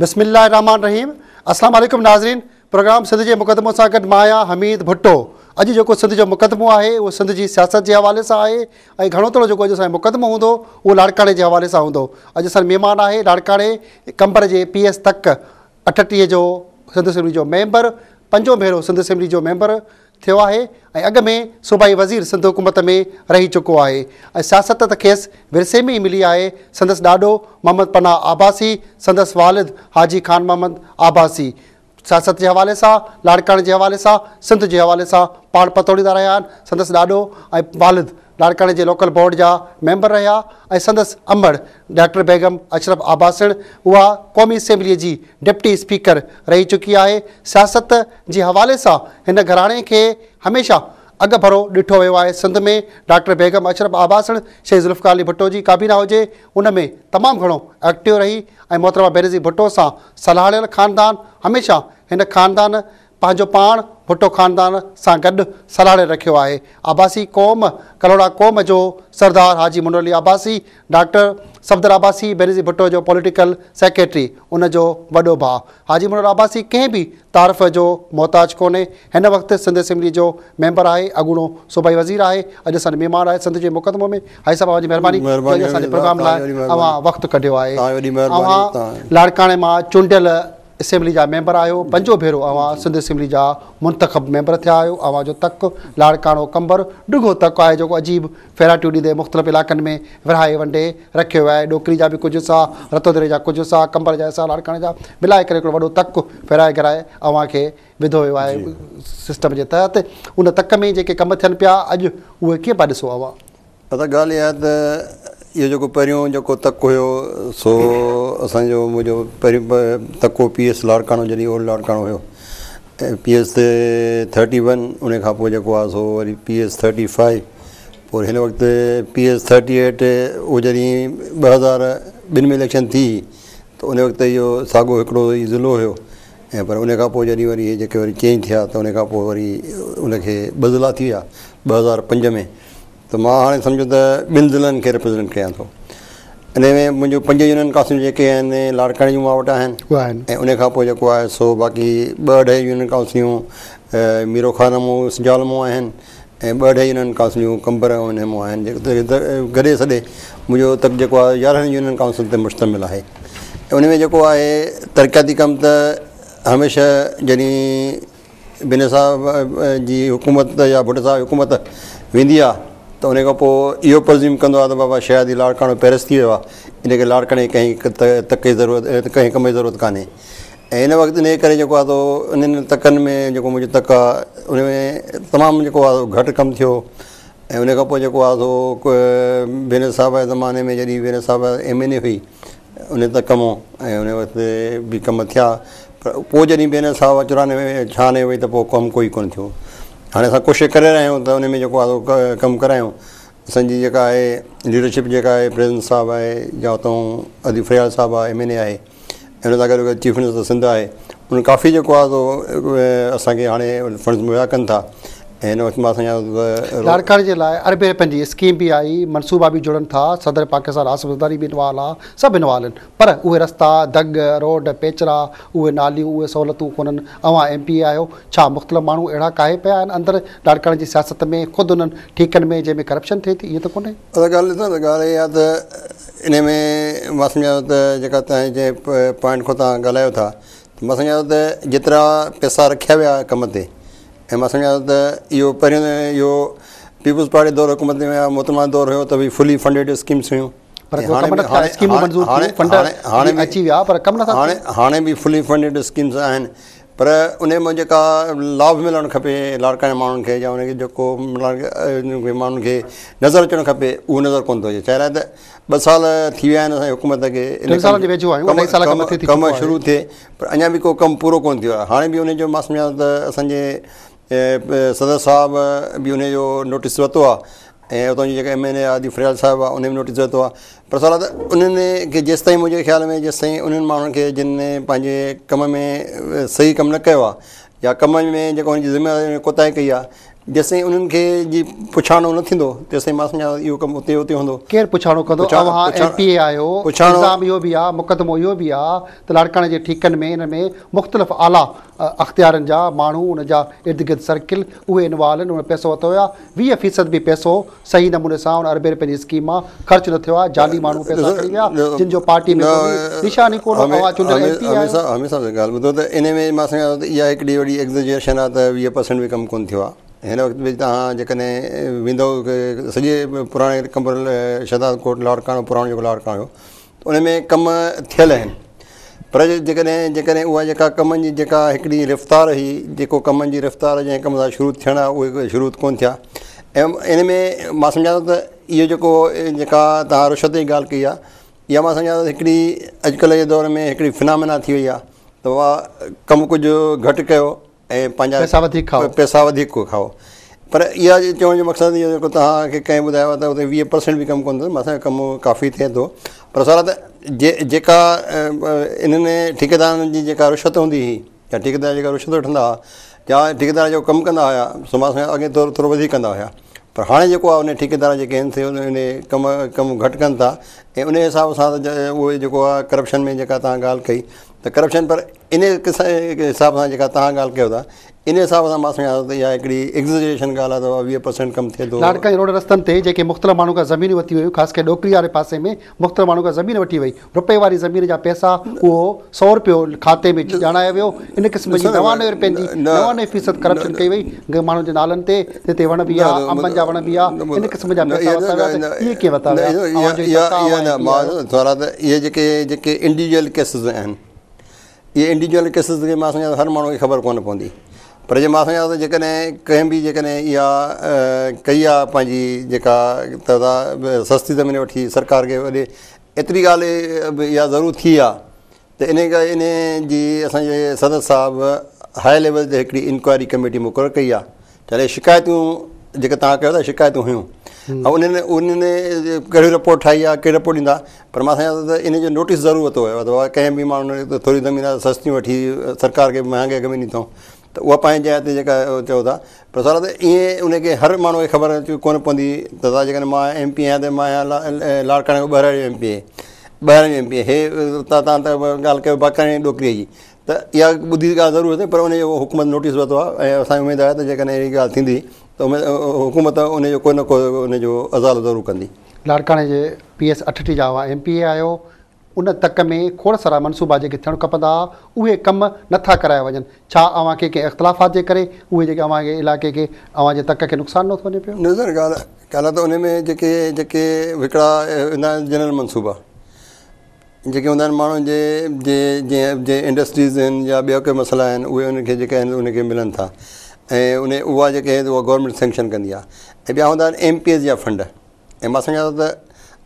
بسم रहमान रहीम الرحیم नाज़रीन प्रोग्राम सिंध जे मुक़दमो सां गॾु मां आहियां हमीद भुटो अॼु जेको सिंध जो मुक़दमो आहे उहो सिंध जी सियासत जे हवाले सां आहे ऐं घणो थोरो जेको अॼु असांजो मुक़दमो हूंदो उहो लाड़काणे जे हवाले सां हूंदो अॼु असांजो महिमान आहे लाड़काणे कंबर जे पी एस तक अठटीह जो सिंध असैमली जो मैंबर पंजो भेरो सिंध असैम्बली जो मैंबर थियो आहे ऐं अॻ में सूबाई वज़ीर सिंधु हुकूमत में रही चुको आहे ऐं सियासत त खेसि विरसे में ई मिली आहे संदसि ॾाॾो मोहम्मद पनाह आबासी संदसि वारिद हाजी ख़ान मोहम्मद आबासी सियासत जे हवाले सां लाड़काणे जे हवाले सां सिंध जे हवाले सां पाण पतोड़ींदा रहिया आहिनि संदसि ॾाॾो ऐं लाड़काणे जे लोकल बोर्ड जा मेंबर रहिया ऐं संदसि अमर डॉक्टर बेगम अशरफ आबासण उहा क़ौमी असैम्बलीअ जी डिप्टी स्पीकर रही चुकी आहे सियासत जे हवाले सां हिन घराणे खे हमेशह अॻु भरो ॾिठो वियो आहे सिंध में डॉक्टर बेगम अशरफ आबासण शेख ज़ुल्फ़ार अली भुट्टो जी काबीना हुजे उन में तमामु घणो एक्टिव रही ऐं मोहतरमा बेरज़ी भुट्टो सां सलाड़ियल ख़ानदान हमेशह हिन ख़ानदान पंहिंजो पाण भुटो ख़ानदान सां गॾु सलाड़े रखियो आहे आबासी क़ौम करोड़ा क़ौम जो सरदार हाजी मुनो आबासी डॉक्टर सफ़दर आबासी बेनज़ी भुटो जो पॉलिटिकल सेक्रेटरी उन जो वॾो भाउ हाजी मुनोरा आबासी कंहिं बि तारीफ़ जो मुहताज कोन्हे हिन वक़्तु सिंध असैम्बली जो मैंबर आहे अॻूणो सूबाई वज़ीर आहे अॼु असांजो महिमान आहे सिंध जे मुक़दम में हाई साहिब लाइ तव्हां वक़्तु कढियो आहे तव्हां लाड़काणे मां चूंडियल असैम्बली जा मैंबर आहियो पंजो भेरो सिंध असैम्बली जा मुंतिब मैंबर थिया आहियो जो तक लाड़काणो कंबर ॾुॻो तकु आहे जेको अजीब फेराइटियूं ॾींदे मुख़्तलिफ़ इलाइक़नि में विरिहाए वंडे रखियो वियो आहे ॾोकिरी जा बि कुझु सा रतोदरे दरे जा कुझु सा कंबर जा सा लाड़े जा मिलाए करे हिकिड़ो वॾो तकु फेराए कराए अव्हांखे विधो वियो आहे सिस्टम जे तहत उन तक में जेके कम थियनि पिया अॼु उहे कीअं पिया ॾिसो अवां इहो जेको पहिरियों जेको तक हुयो सो असांजो मुंहिंजो पहिरियों तको पी एस लाड़काणो जॾहिं ओल्ड लाड़काणो हुयो पी एस थर्टी वन उनखां पोइ जेको आहे so worry P S thirty five पोइ हिन वक़्ति पी एस थर्टी एट उहो जॾहिं ॿ हज़ार ॿिनि में इलेक्शन थी त उन वक़्त इहो साॻियो हिकिड़ो ई ज़िलो हुयो ऐं पर उनखां पोइ जॾहिं वरी इहे जेके वरी चेंज थिया त उन खां पोइ वरी थी विया ॿ में त मां हाणे सम्झो त ॿिनि ज़िलनि खे रिप्रेज़ेंट कयां थो इन में मुंहिंजो पंज यूनियन काउंसिल जेके आहिनि लाड़काणे जूं मूं वटि आहिनि ऐं उन खां पोइ जेको आहे सो बाक़ी ॿ अढाई यूनियन काउंसिलियूं मीरो खान मां सजाल मूं आहिनि ऐं ॿ अढ़ाई यूनियन काउंसिलियूं कंबर ऐं उन मां आहिनि जेको गॾे सॾे मुंहिंजो तब जेको आहे यारहनि यूनियन काउंसिल ते मुश्तमिल आहे ऐं उन में जेको आहे तरक़ियाती कमु त हमेशह जॾहिं बिन बिनसा जी हुकूमत या भुट साहिब हुकूमत वेंदी आहे त उन खां पोइ इहो पंज़्यूम कंदो आहे त बाबा शायदि ई लाड़काणो पहिरिस थी वियो आहे इनखे लाड़काणे कंहिं त तक ज़रूरत कंहिं कम जी ज़रूरत कान्हे ऐं हिन वक़्तु इन जे करे जेको आहे उन्हनि तकनि में जेको मुंहिंजो तक आहे उन में तमामु जेको आहे घटि कमु थियो ऐं उन खां पोइ जेको आहे सो भेनर साहब जे ज़माने में जॾहिं भेनर साहिब एम एन ए हुई उन तक कमो ऐं उन वक़्तु बि कमु थिया पर पोइ जॾहिं भेनर साहिब चुराने में छा वई त पोइ कमु कोई कोन थियो हाणे असां कोशिशि करे रहिया आहियूं त उन में जेको आहे कमु करायूं असांजी जेका आहे लीडरशिप जेका आहे प्रेसिडेंट साहिबु आहे या उतां अदी फरियाल साहिबु आहे एम एन ए आहे हिन सां गॾु चीफ मिनिस्टर सिंध आहे उन काफ़ी जेको आहे असांखे हाणे फ़ंड्स मुहैया कनि था ऐं हिन वक़्तु मां लाड़काणे जे लाइ अरबे रुपियनि जी स्कीम बि आई मनसूबा बि जुड़नि था सदर पाकिस्तान आस बि इनवाल आहे सभु इनवाल आहिनि पर उहे रस्ता दग रोड पेचरा उहे नालियूं उहे सहूलियतूं कोन्हनि अवां एम पी आहियो छा मुख़्तलिफ़ माण्हू अहिड़ा काए पिया आहिनि अंदरि जी सियासत में ख़ुदि उन्हनि ठीकनि में जंहिंमें करप्शन थिए थी इहा त कोन्हे इन में मां सम्झा त जेका तव्हांजे तव्हां ॻाल्हायो था मां त जेतिरा पैसा रखिया विया कम ते ऐं मां सम्झां थो त इहो पहिरियों इहो पीपुल्स पार्टी दौरु हुकूमत में आहे मुतमान दौरु हुयो त भई फुली फंडेड स्कीम्स हुयूं हाणे बि फुली फंडेड स्कीम्स आहिनि पर उन उनमें जेका लाभ मिलणु खपे लाड़काणे माण्हुनि खे या उनखे जेको माण्हुनि खे नज़र अचणु खपे उहो नज़र कोन थो अचे चाहे त ॿ साल थी विया आहिनि असांजे हुकूमत खे कमु शुरू थिए पर अञा बि को कमु पूरो कोन थियो आहे हाणे बि उनजो मां सम्झां थो त असांजे सदर साहब बि जो नोटिस वरितो आहे ऐं उतां जी जेका एम एन ए आदि फरियाल साहिबु आहे उन बि नोटिस वरितो आहे पर सवाल त उन्हनि खे जेसि ताईं मुंहिंजे ख़्याल में जेसिताईं उन्हनि माण्हुनि खे जिन पंहिंजे कम में सही कमु न कयो आहे या कम में जेको हुनजी ज़िमेदारी कोताही कोताई कई आहे जेसि ताईं उन्हनि खे जीअं पुछाणो न थींदो तेसिताईं मां इहो कमु हुते हूंदो केरु पुछाणो कंदो तव्हां इहो बि आहे मुक़दमो इहो बि आहे त लाड़काणे जे ठीकनि में इन में मुख़्तलिफ़ आला अख़्तियारनि जा माण्हू उन जा इर्द गिर्द सर्किल उहे इनवॉल्व आहिनि उन पैसो वरितो आहे वीह फ़ीद बि पैसो सही नमूने सां उन अरबे जी स्कीम मां न थियो आहे जाली माण्हू पैसा जिन जो पार्टी में हिन वक़्तु बि तव्हां जेकॾहिं वेंदो सॼे पुराणे कमर कोट लाड़काणो पुराणो जेको लाड़काणो उन में कम थियल आहिनि पर जेकॾहिं जेकॾहिं उहा जेका कमनि जी जेका हिकिड़ी रफ़्तार हुई जेको कमनि जी रफ़्तार जंहिं कम सां शुरू आहे उहे शुरू कोन्ह थिया ऐं इन में मां सम्झां थो त इहो जेको जेका तव्हां रिश्वत जी ॻाल्हि कई आहे इहा मां सम्झां थो हिकिड़ी अॼुकल्ह जे दौर में हिकिड़ी फिनामिना थी वई आहे त उहा कमु कुझु घटि कयो ऐं पंहिंजा पैसा वधीक खाओ पैसा वधीक खाओ पर इहा चवण जो मक़सदु इहो जेको तव्हांखे कंहिं ॿुधायो आहे त हुते वीह परसेंट बि कमु कोन थो असांजो कमु काफ़ी थिए थो पर असां त जे जेका इन्हनि ठीकेदारनि जी जेका रिश्वत हूंदी हुई या ठेकेदार जेका रिश्वत वठंदा हुआ या ठेकेदार जो कमु कंदा हुआ समाज सां अॻे थोरो थोरो वधीक कंदा हुआ पर हाणे जेको आहे उन ठीकेदार जेके आहिनि उन कम कमु घटि कनि था ऐं उन हिसाब सां त उहे जेको आहे करप्शन में जेका तव्हां ॻाल्हि कई पर इन सां जेका तव्हां ॻाल्हि कयो था इन हिसाब सां मां जेके मुख़्तलिफ़ माण्हू खां ज़मीन वरिती वियूं ख़ासि करे ॾोकिरी वारे पासे में मुख़्तलिफ़ माण्हू खां ज़मीन वठी वई रुपए वारी ज़मीन जा पैसा उहो सौ रुपियो खाते में ॼाणायो वियो इन क़िस्म जी नवानवे माण्हुनि जे नालनि ते अंबनि जा इन क़िस्म जा आहिनि इहे इंडिविजुअल केसिस खे मां सम्झा हर माण्हूअ खे ख़बर कोन्ह पवंदी पर जे मां सम्झा थो जेकॾहिं कंहिं बि जेकॾहिं इहा कई आहे पंहिंजी जेका त सस्ते दमने वठी सरकार खे वॾे एतिरी ॻाल्हि इहा ज़रूरु थी आहे त इन करे इन जी असांजे सदर साहबु हाई लेवल ते हिकिड़ी इंक्वायरी कमेटी मुक़ररु कई आहे शिकायतूं जेके तव्हां कयो था शिकायतूं हुयूं ऐं उन्हनि उन्हनि कहिड़ी रिपोर्ट ठाही आहे कहिड़ी रिपोर्ट ॾींदा पर मां सम्झां थो त इन जो नोटिस ज़रूरत वरितो आहे त कंहिं बि माण्हू थोरी ज़मीन सस्तियूं वठी सरकार खे महांगे अघु में ॾिनी त उहा पंहिंजे जाइ ते जेका चओ था पर सर त ईअं उनखे हर माण्हू खे ख़बर कोन पवंदी त तव्हां जेकॾहिं मां एम पी आहियां त मां आहियां लाड़काणे में ॿाहिरां एम पी आहे ॿाहिरां जो एम पी हे तव्हां त ॻाल्हि कयो बाकाणे ॾोकिरीअ जी त इहा ॿुधी ॻाल्हि ज़रूरु ज़रूरत पर उनजो हुकूमत नोटिस वरितो आहे ऐं असांजी उमेदु आहे त जेकॾहिं अहिड़ी ॻाल्हि थींदी त उन हुकूमत उनजो को न को उन जो अज़ाल ज़रूरु कंदी लाड़काणे जे पी एस अठटी जा एम पी ए आयो उन तक में खोड़ सारा मनसूबा जेके थियणु खपंदा उहे कम नथा कराया वञनि छा अव्हां खे कंहिं इख़्तिलाफ़ात जे करे उहे जेके अवांजे इलाइक़े खे अव्हां जे तक खे नुक़सानु नथो वञे पियो नज़र ॻाल्हि ॻाल्हि आहे त उनमें जेके जेके विकिणा हूंदा आहिनि जनरल मनसूबा जेके हूंदा आहिनि माण्हुनि जे जे जीअं जे इंडस्ट्रीज़ आहिनि या ॿिया के मसाला आहिनि उहे उनखे जेके आहिनि उनखे मिलनि था ऐं उन उहा जेके उहा गवर्नमेंट सेंक्शन कंदी आहे ऐं ॿिया हूंदा आहिनि एम पी एस जा फंड ऐं मां सम्झां थो त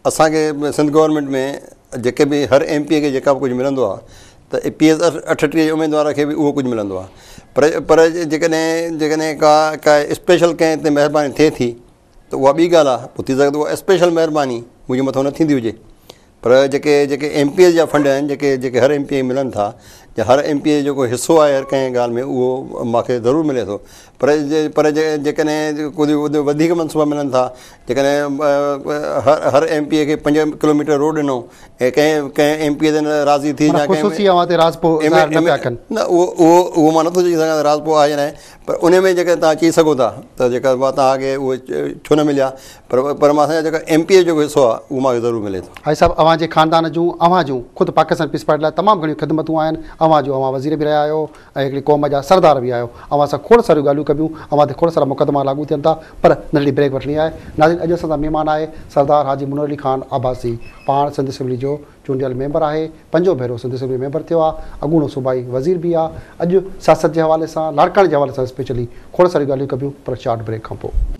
असांखे सिंध गवर्नमेंट में जेके बि हर एम पी ए खे जेका बि कुझु मिलंदो आहे त ए पी एस अठटीह जे उमेदवार खे बि उहो कुझु मिलंदो आहे पर पर जेकॾहिं जेकॾहिं का का स्पेशल कंहिं ते महिरबानी थिए थी त उहा ॿी ॻाल्हि आहे पोइ थी सघे त उहा स्पेशल महिरबानी मुंहिंजे मथां न थींदी हुजे पर जेके जेके एम पी एस जा फंड आहिनि जेके जेके हर एम पी ए मिलनि था त हर एम पी जो जेको हिसो आहे हर कंहिं ॻाल्हि में उहो मूंखे ज़रूरु मिले थो पर जे पर जे जेकॾहिं कुझु वधीक मनसूबा मिलनि था जेकॾहिं हर हर एम पीअ खे पंज किलोमीटर रोड ॾिनो ऐं कंहिं कंहिं एम पीअ ते न राज़ी थी न उहो उहो उहो मां नथो चई सघां राजपो आहे या न पर उन में जेकॾहिं तव्हां चई सघो था त जेका मां तव्हांखे उहे छो न मिलिया पर पर मां जेका एम पी ए जो जेको हिसो आहे उहो मूंखे ज़रूरु मिले थो साहिबु अव्हांजे ख़ानदान जूं जूं अव्हां ख़ुदि पाकिस्तान पीस पार्टी लाइ तमामु घणियूं ख़िदमतूं आहिनि अवां जो अवां वज़ीर बि रहिया आहियो ऐं हिकिड़ी क़ौम जा सरदार बि आहियो अवां सां खोड़ सारियूं ॻाल्हियूं कबियूं अवां ते खोड़ सारा मुक़दमा लागू थियनि था पर नंढी ब्रेक वठणी आहे नाज़ अॼु असां सां महिमान आहे सरदार हाजी मुनर अली ख़ान आबासी पाण सिंध असैम्बली जो चूंडियल मेंबर आहे पंजो भेरो सिंध असैम्बली मेंबर थियो आहे अॻूणो सूबाई वज़ीर बि आहे अॼु सियासत जे हवाले सां लाड़काणे जे हवाले सां स्पेशली खोड़ सारियूं ॻाल्हियूं कबियूं पर शार्ट ब्रेक खां पोइ